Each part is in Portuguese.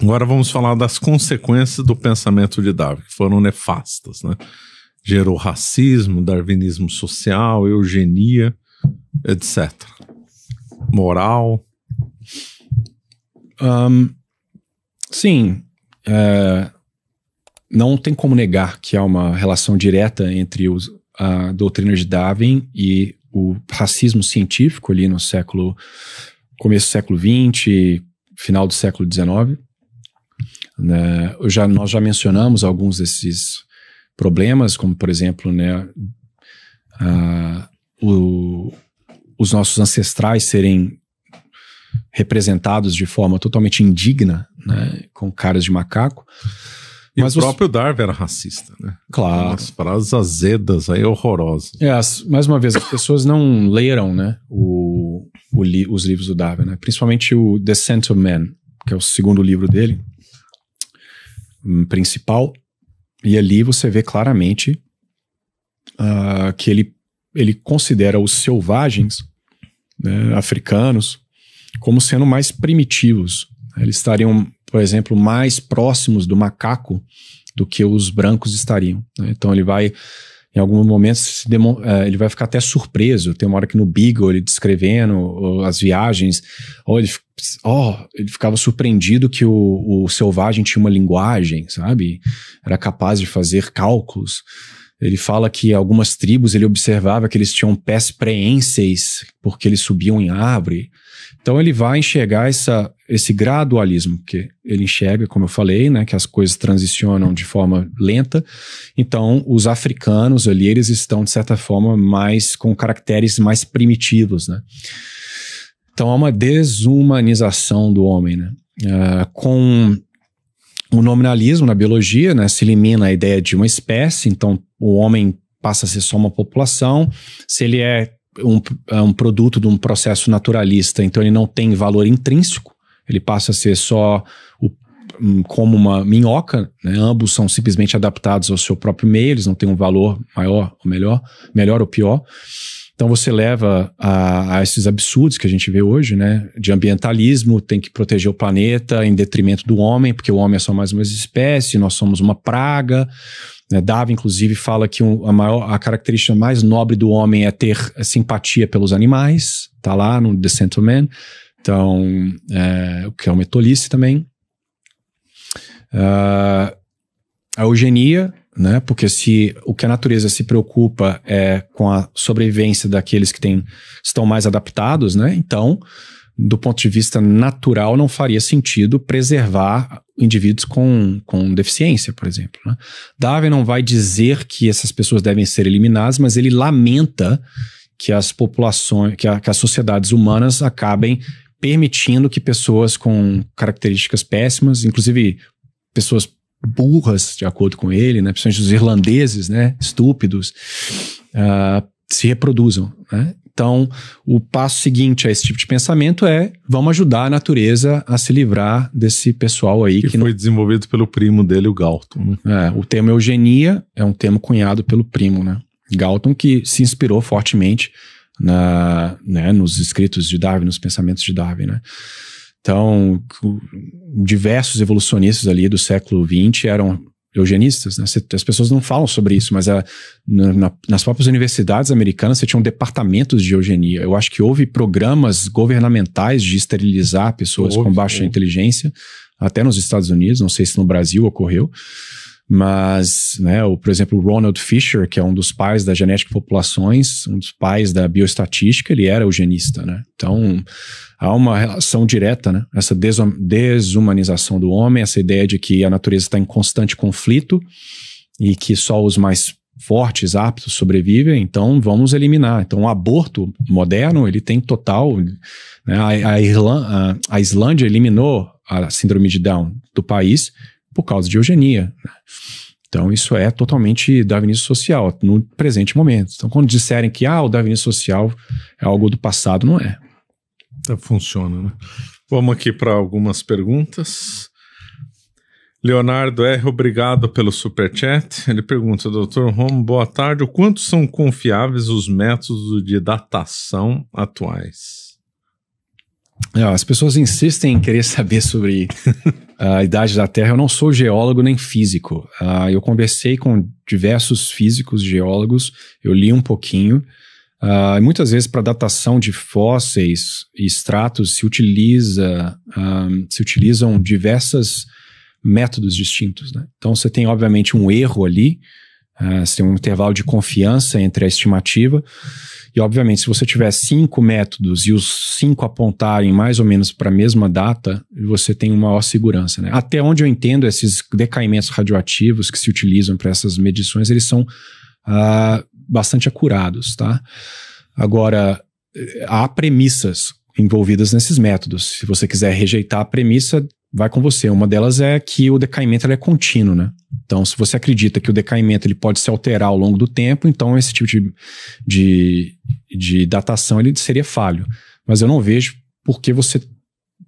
Agora vamos falar das consequências do pensamento de Darwin, que foram nefastas, né? Gerou racismo, darwinismo social, eugenia, etc. Moral. Um, sim. É, não tem como negar que há uma relação direta entre os, a doutrina de Darwin e o racismo científico ali no século. começo do século XX, final do século XIX. Né? Já, nós já mencionamos alguns desses problemas, como por exemplo, né, o, os nossos ancestrais serem representados de forma totalmente indigna, né, com caras de macaco. E mas o próprio os... Darwin era racista, né? Claro. As frases azedas aí, horrorosas. É, as, mais uma vez, as pessoas não leram, né, o, o li, os livros do Darwin, né? Principalmente o Descent of Man, que é o segundo livro dele, Hum, principal, e ali você vê claramente uh, que ele, ele considera os selvagens né, africanos como sendo mais primitivos. Eles estariam, por exemplo, mais próximos do macaco do que os brancos estariam. Né? Então ele vai em alguns momentos eh, ele vai ficar até surpreso. Tem uma hora que no Beagle ele descrevendo as viagens, ou ele, oh, ele ficava surpreendido que o, o selvagem tinha uma linguagem, sabe? Era capaz de fazer cálculos. Ele fala que algumas tribos ele observava que eles tinham pés preenses porque eles subiam em árvore. Então ele vai enxergar essa, esse gradualismo, porque ele enxerga, como eu falei, né, que as coisas transicionam de forma lenta. Então os africanos ali eles estão de certa forma mais com caracteres mais primitivos, né? Então há uma desumanização do homem, né? Uh, com o nominalismo na biologia né, se elimina a ideia de uma espécie, então o homem passa a ser só uma população. Se ele é um, é um produto de um processo naturalista, então ele não tem valor intrínseco, ele passa a ser só o, como uma minhoca, né? ambos são simplesmente adaptados ao seu próprio meio, eles não têm um valor maior ou melhor, melhor ou pior. Então você leva a, a, esses absurdos que a gente vê hoje, né? De ambientalismo, tem que proteger o planeta em detrimento do homem, porque o homem é só mais uma espécie, nós somos uma praga. Né? inclusive, fala que um, a, maior, a característica mais nobre do homem é ter é, simpatia pelos animais, tá lá no The Sentiment. Então, é, o que é uma tolice também. Uh, a eugenia, né? Porque se o que a natureza se preocupa é com a sobrevivência daqueles que têm, estão mais adaptados, né? Então, do ponto de vista natural, não faria sentido preservar indivíduos com, com deficiência, por exemplo. Né? Darwin não vai dizer que essas pessoas devem ser eliminadas, mas ele lamenta que as populações, que, a, que as sociedades humanas acabem permitindo que pessoas com características péssimas, inclusive pessoas burras, de acordo com ele, né? principalmente os irlandeses, né? estúpidos, uh, se reproduzam. Né? Então, o passo seguinte a esse tipo de pensamento é vamos ajudar a natureza a se livrar desse pessoal aí. Que, que foi não... desenvolvido pelo primo dele, o Galton. Né? É, o termo eugenia é um termo cunhado pelo primo, né? Galton, que se inspirou fortemente na, né, nos escritos de Darwin, nos pensamentos de Darwin, né? Então, diversos evolucionistas ali do século XX eram eugenistas, né? as pessoas não falam sobre isso, mas ah, a, na, nas próprias universidades americanas você tinha departamentos de eugenia. Eu acho que houve programas governamentais de esterilizar pessoas houve, com baixa houve. inteligência, até nos Estados Unidos, não sei se no Brasil ocorreu. Mas, né, o, por exemplo, o Ronald Fisher, que é um dos pais da genética de populações, um dos pais da bioestatística, ele era eugenista, né? Então, há uma relação direta, né? Essa desumanização do homem, essa ideia de que a natureza está em constante conflito e que só os mais fortes, aptos sobrevivem, então vamos eliminar. Então, o aborto moderno, ele tem total... Né? A, a, Irlanda, a, a Islândia eliminou a síndrome de Down do país por causa de eugenia. Né? Então, isso é totalmente darwinismo social, no presente momento. Então, quando disserem que ah, o darwinismo social é algo do passado, não é. Tá, funciona, né? Vamos aqui para algumas perguntas. Leonardo R., obrigado pelo superchat. Ele pergunta, doutor Romo, boa tarde. O quanto são confiáveis os métodos de datação atuais? É, as pessoas insistem em querer saber sobre ah, a idade da Terra. Eu não sou geólogo nem físico. Uh, eu conversei com diversos físicos, geólogos, eu li um pouquinho. Uh, muitas vezes, para datação de fósseis e extratos, se, utiliza, se utilizam diversos métodos distintos. Né? Então, você tem, obviamente, um erro ali ah, você tem um intervalo de confiança entre a estimativa. E, obviamente, se você tiver cinco métodos e os cinco apontarem mais ou menos para a mesma data, você tem uma maior segurança. Né? Até onde eu entendo, esses decaimentos radioativos que se utilizam para essas medições, eles são uh, bastante acurados. Tá? Agora, eh, há premissas envolvidas nesses métodos. Se você quiser rejeitar a premissa, vai com você. Uma delas é que o decaimento é contínuo, né? Então, se você acredita que o decaimento ele pode se alterar ao longo do tempo, então esse tipo de, de, de datação ele seria falho. Mas eu não vejo por que você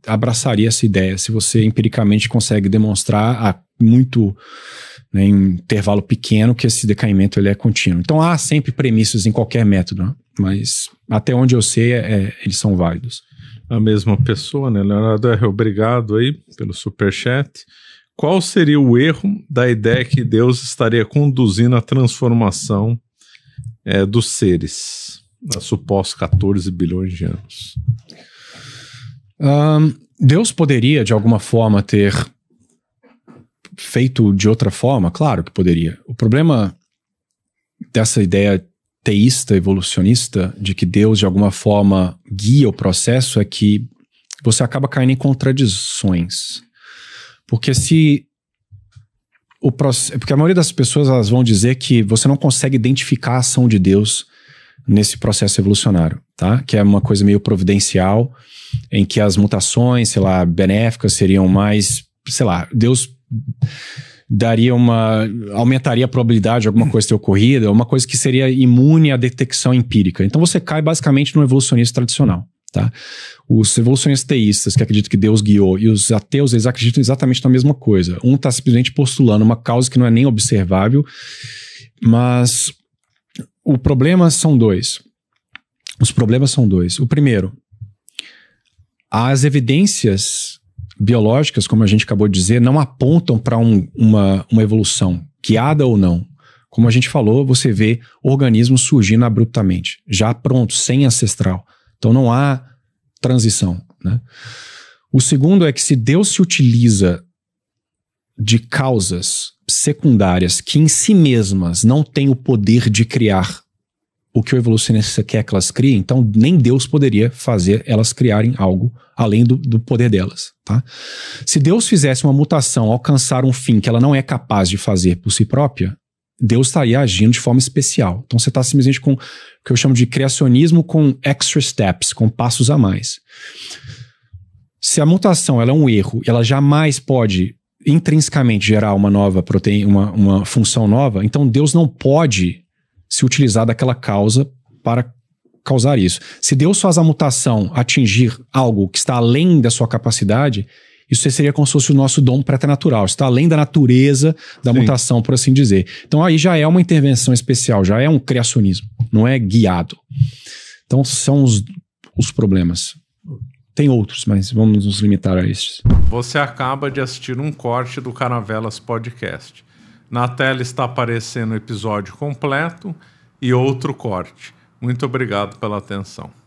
abraçaria essa ideia se você empiricamente consegue demonstrar a muito né, em intervalo pequeno que esse decaimento ele é contínuo. Então há sempre premissas em qualquer método, né? mas até onde eu sei é, é eles são válidos a mesma pessoa, né? Leonardo R., obrigado aí pelo superchat. Qual seria o erro da ideia que Deus estaria conduzindo a transformação é, dos seres, a supostos 14 bilhões de anos? Um, Deus poderia, de alguma forma, ter feito de outra forma? Claro que poderia. O problema dessa ideia teísta, evolucionista, de que Deus de alguma forma guia o processo, é que você acaba caindo em contradições. Porque se o porque a maioria das pessoas elas vão dizer que você não consegue identificar a ação de Deus nesse processo evolucionário, tá? Que é uma coisa meio providencial, em que as mutações, sei lá, benéficas seriam mais, sei lá, Deus daria uma. aumentaria a probabilidade de alguma coisa ter ocorrido, é uma coisa que seria imune à detecção empírica. Então você cai basicamente no evolucionismo tradicional. Tá? Os evolucionistas teístas que acreditam que Deus guiou e os ateus, eles acreditam exatamente na mesma coisa. Um está simplesmente postulando uma causa que não é nem observável, mas o problema são dois. Os problemas são dois. O primeiro, as evidências biológicas, como a gente acabou de dizer, não apontam para um, uma, uma evolução, guiada ou não. Como a gente falou, você vê organismos surgindo abruptamente, já pronto, sem ancestral. Então não há transição. Né? O segundo é que se Deus se utiliza de causas secundárias que em si mesmas não têm o poder de criar o que o evolucionista quer que elas criem, então nem Deus poderia fazer elas criarem algo além do, do poder delas. Tá? Se Deus fizesse uma mutação alcançar um fim que ela não é capaz de fazer por si própria, Deus estaria agindo de forma especial. Então você está simplesmente com o que eu chamo de criacionismo com extra steps, com passos a mais. Se a mutação ela é um erro ela jamais pode intrinsecamente gerar uma nova proteína, uma, uma função nova, então Deus não pode se utilizar daquela causa para causar isso. Se Deus faz a mutação atingir algo que está além da sua capacidade, isso seria como se fosse o nosso dom preternatural, está além da natureza da Sim. mutação, por assim dizer. Então aí já é uma intervenção especial, já é um criacionismo, não é guiado. Então são os, os problemas. Tem outros, mas vamos nos limitar a estes. Você acaba de assistir um corte do Caravelas Podcast. Na tela está aparecendo o episódio completo e outro corte. Muito obrigado pela atenção.